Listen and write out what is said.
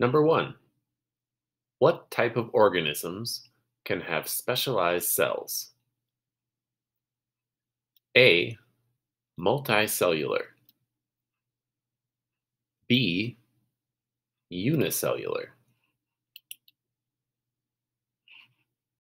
Number one, what type of organisms can have specialized cells? A. Multicellular. B. Unicellular.